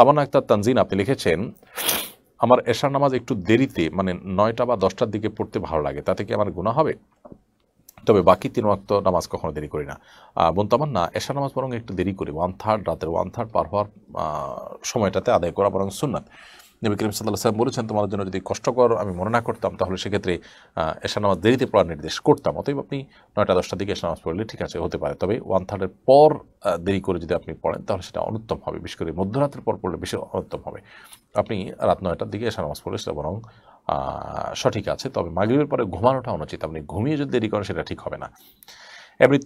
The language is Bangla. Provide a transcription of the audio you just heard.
তামান্না আক্তার তানজিন আপনি লিখেছেন আমার এশার নামাজ একটু দেরিতে মানে নয়টা বা দশটার দিকে পড়তে ভালো লাগে তাতে কি আমার গুণা হবে তবে বাকি তিন অক্ত নামাজ কখনো দেরি করি না বোন তামান্না এশার নামাজ বরং একটু দেরি করি ওয়ান থার্ড রাতের ওয়ান থার্ড পার হওয়ার সময়টাতে আদায় করা বরং সুন্নাত নবী করিম সাল্লাহ সাহেব বলেছেন তোমার জন্য যদি কষ্টকর আমি মনে না করতাম তাহলে সেক্ষেত্রে এসা নামাজ দেরিতে পড়ার নির্দেশ করতাম অতএব আপনি নয়টা দশটার দিকে এসা নামাজ পড়লে ঠিক আছে হতে পারে তবে ওয়ান থার্ডের পর দেরি করে যদি আপনি পড়েন তাহলে সেটা অনুত্তম হবে বিশেষ করে মধ্যরাতের পর পড়লে বেশি অনুত্তম হবে আপনি রাত নয়টার দিকে এসা নামাজ পড়লে সেটা বরং সঠিক আছে তবে মাগরিবের পরে ঘুমানোটা অনুচিত আপনি ঘুমিয়ে যদি দেরি করেন সেটা ঠিক হবে না এমনি